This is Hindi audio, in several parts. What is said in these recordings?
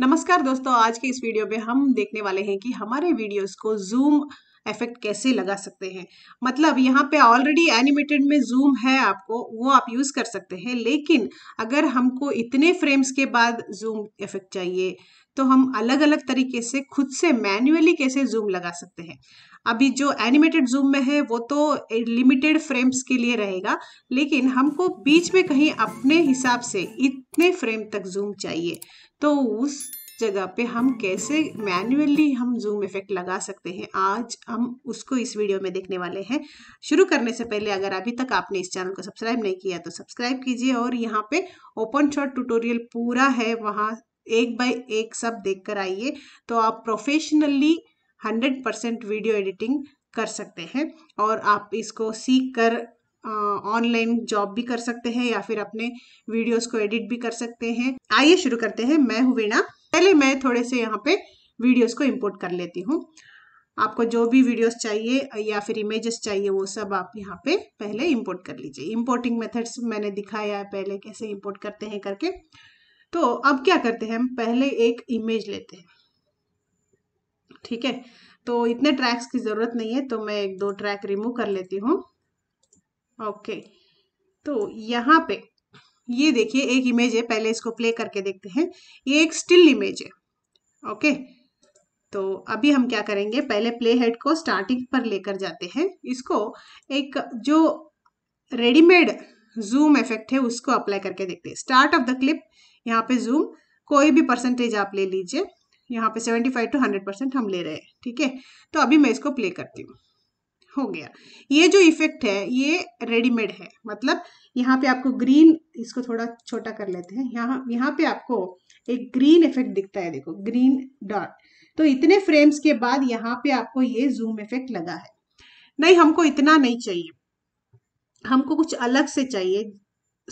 नमस्कार दोस्तों आज के इस वीडियो में हम देखने वाले हैं कि हमारे वीडियोस को जूम इफेक्ट कैसे लगा सकते हैं मतलब यहाँ पे ऑलरेडी एनिमेटेड में जूम है आपको वो आप यूज़ कर सकते हैं लेकिन अगर हमको इतने फ्रेम्स के बाद जूम इफेक्ट चाहिए तो हम अलग अलग तरीके से खुद से मैन्युअली कैसे जूम लगा सकते हैं अभी जो एनिमेटेड जूम में है वो तो लिमिटेड फ्रेम्स के लिए रहेगा लेकिन हमको बीच में कहीं अपने हिसाब से इतने फ्रेम तक जूम चाहिए तो उस जगह पे हम कैसे मैन्युअली हम जूम इफेक्ट लगा सकते हैं आज हम उसको इस वीडियो में देखने वाले हैं शुरू करने से पहले अगर अभी तक आपने इस चैनल को सब्सक्राइब नहीं किया तो सब्सक्राइब कीजिए और यहाँ पे ओपन शॉट ट्यूटोरियल पूरा है वहाँ एक बाय एक सब देख कर आइए तो आप professionally hundred percent video editing कर सकते हैं और आप इसको सीख कर ऑनलाइन जॉब भी कर सकते हैं या फिर अपने वीडियोस को एडिट भी कर सकते हैं आइए शुरू करते हैं मैं हूँ वीणा पहले मैं थोड़े से यहाँ पे वीडियोस को इम्पोर्ट कर लेती हूँ आपको जो भी वीडियोस चाहिए या फिर इमेजेस चाहिए वो सब आप यहाँ पे पहले इंपोर्ट कर लीजिए इंपोर्टिंग मेथड्स मैंने दिखाया है पहले कैसे इंपोर्ट करते हैं करके तो अब क्या करते हैं हम पहले एक इमेज लेते हैं ठीक है तो इतने ट्रैक्स की ज़रूरत नहीं है तो मैं एक दो ट्रैक रिमूव कर लेती हूँ ओके तो यहाँ पे ये देखिए एक इमेज है पहले इसको प्ले करके देखते हैं ये एक स्टिल इमेज है ओके तो अभी हम क्या करेंगे पहले प्ले हेड को स्टार्टिंग पर लेकर जाते हैं इसको एक जो रेडीमेड जूम इफेक्ट है उसको अप्लाई करके देखते हैं स्टार्ट ऑफ द क्लिप यहाँ पे जूम कोई भी परसेंटेज आप ले लीजिए यहाँ पे फाइव टू हंड्रेड परसेंट हम ले रहे हैं ठीक है तो अभी मैं इसको प्ले करती हूँ हो गया ये जो इफेक्ट है ये रेडीमेड है मतलब यहाँ पे आपको ग्रीन इसको थोड़ा छोटा कर लेते हैं यहाँ यहाँ पे आपको एक ग्रीन इफेक्ट दिखता है देखो ग्रीन डॉट तो इतने फ्रेम्स के बाद यहाँ पे आपको ये जूम इफेक्ट लगा है नहीं हमको इतना नहीं चाहिए हमको कुछ अलग से चाहिए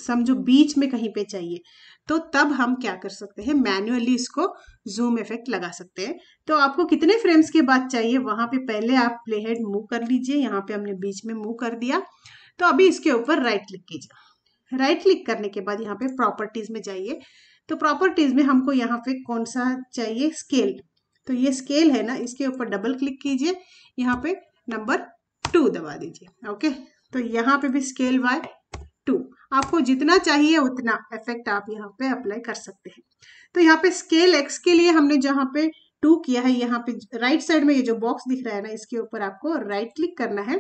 समझो बीच में कहीं पे चाहिए तो तब हम क्या कर सकते हैं मैन्युअली इसको जूम इफेक्ट लगा सकते हैं तो आपको कितने फ्रेम्स के बाद चाहिए वहां पे पहले आप प्लेहेड मूव कर लीजिए यहाँ पे हमने बीच में मूव कर दिया तो अभी इसके ऊपर राइट क्लिक कीजिए राइट क्लिक करने के बाद यहाँ पे प्रॉपर्टीज में जाइए तो प्रॉपर्टीज में हमको यहाँ पे कौन सा चाहिए स्केल तो ये स्केल है ना इसके ऊपर डबल क्लिक कीजिए यहाँ पे नंबर टू दबा दीजिए ओके तो यहाँ पे भी स्केल वाई आपको जितना चाहिए उतना इफेक्ट आप यहाँ पे अप्लाई कर सकते हैं तो यहाँ पे स्केल एक्स के लिए हमने जहाँ पे टू किया है यहाँ पे राइट साइड में ये जो बॉक्स दिख रहा है ना इसके ऊपर आपको राइट क्लिक करना है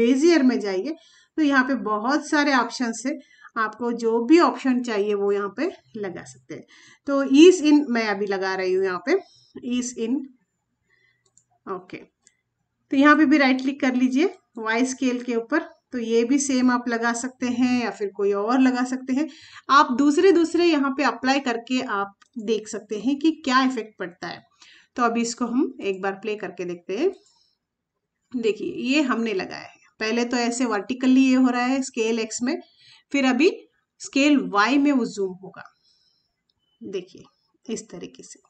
बेजियर में जाइए तो यहाँ पे बहुत सारे ऑप्शन है आपको जो भी ऑप्शन चाहिए वो यहाँ पे लगा सकते हैं तो ईस इन मैं अभी लगा रही हूँ यहाँ पे ईस इन ओके तो यहाँ पे भी राइट क्लिक कर लीजिए वाई स्केल के ऊपर तो ये भी सेम आप लगा सकते हैं या फिर कोई और लगा सकते हैं आप दूसरे दूसरे यहाँ पे अप्लाई करके आप देख सकते हैं कि क्या इफेक्ट पड़ता है तो अभी इसको हम एक बार प्ले करके देखते हैं देखिए ये हमने लगाया है पहले तो ऐसे वर्टिकली ये हो रहा है स्केल एक्स में फिर अभी स्केल वाई में वो जूम होगा देखिए इस तरीके से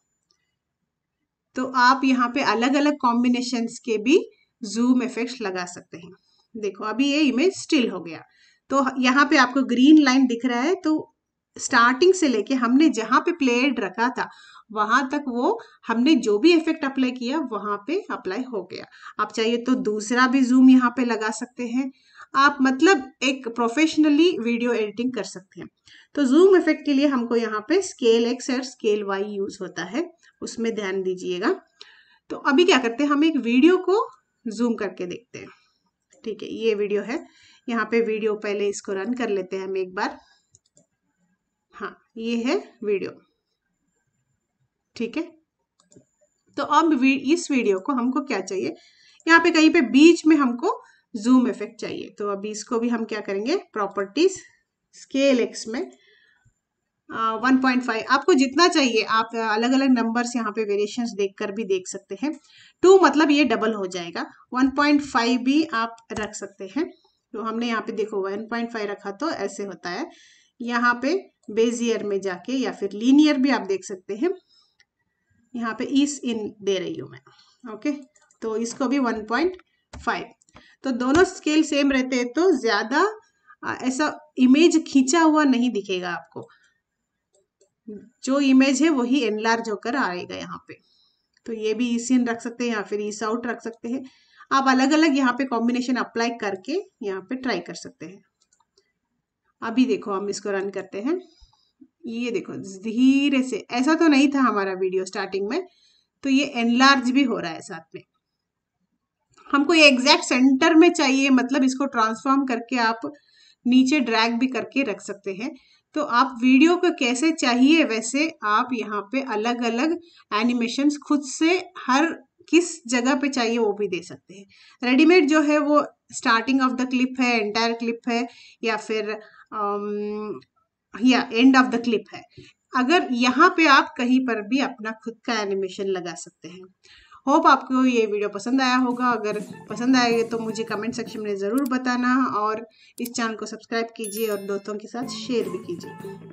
तो आप यहाँ पे अलग अलग कॉम्बिनेशन के भी जूम इफेक्ट्स लगा सकते हैं देखो अभी ये इमेज स्टिल हो गया तो यहाँ पे आपको ग्रीन लाइन दिख रहा है तो स्टार्टिंग से लेके हमने जहां पे प्लेड रखा था वहां तक वो हमने जो भी इफेक्ट अप्लाई किया वहां पे अप्लाई हो गया आप चाहिए तो दूसरा भी जूम यहाँ पे लगा सकते हैं आप मतलब एक प्रोफेशनली वीडियो एडिटिंग कर सकते हैं तो जूम इफेक्ट के लिए हमको यहाँ पे स्केल एक्स और स्केल वाई यूज होता है उसमें ध्यान दीजिएगा तो अभी क्या करते हैं हम एक वीडियो को जूम करके देखते हैं ठीक है ये वीडियो है यहाँ पे वीडियो पहले इसको रन कर लेते हैं हम एक बार हाँ ये है वीडियो ठीक है तो अब इस वीडियो को हमको क्या चाहिए यहाँ पे कहीं पे बीच में हमको जूम इफेक्ट चाहिए तो अभी इसको भी हम क्या करेंगे प्रॉपर्टीज स्केल एक्स में वन पॉइंट फाइव आपको जितना चाहिए आप अलग अलग नंबर्स यहाँ पे वेरिएशंस देखकर भी देख सकते हैं टू मतलब ये डबल हो जाएगा वन पॉइंट फाइव भी आप रख सकते हैं तो हमने यहाँ पे देखो वन पॉइंट फाइव रखा तो ऐसे होता है यहाँ पे बेजियर में जाके या फिर लीनियर भी आप देख सकते हैं यहाँ पे ईस इन दे रही हूँ मैं ओके तो इसको भी वन पॉइंट फाइव तो दोनों स्केल सेम रहते हैं तो ज़्यादा ऐसा इमेज खींचा हुआ नहीं दिखेगा आपको जो इमेज है वही एनलार्ज होकर आएगा यहाँ पे तो ये भी ईस इन रख सकते हैं या फिर ईस आउट रख सकते हैं आप अलग अलग यहाँ पे कॉम्बिनेशन अप्लाई करके यहाँ पे ट्राई कर सकते हैं अभी देखो हम इसको रन करते हैं ये देखो धीरे से ऐसा तो नहीं था हमारा वीडियो स्टार्टिंग में तो ये एनलार्ज भी हो रहा है साथ में हमको ये एग्जैक्ट सेंटर में चाहिए मतलब इसको ट्रांसफॉर्म करके आप नीचे ड्रैग भी करके रख सकते हैं तो आप वीडियो को कैसे चाहिए वैसे आप यहाँ पे अलग अलग एनिमेशन खुद से हर किस जगह पे चाहिए वो भी दे सकते हैं रेडीमेड जो है वो स्टार्टिंग ऑफ द क्लिप है एंटायर क्लिप है या फिर um, या एंड ऑफ द क्लिप है अगर यहाँ पे आप कहीं पर भी अपना खुद का एनिमेशन लगा सकते हैं होप आपको ये वीडियो पसंद आया होगा अगर पसंद आएगा तो मुझे कमेंट सेक्शन में ज़रूर बताना और इस चैनल को सब्सक्राइब कीजिए और दोस्तों के साथ शेयर भी कीजिए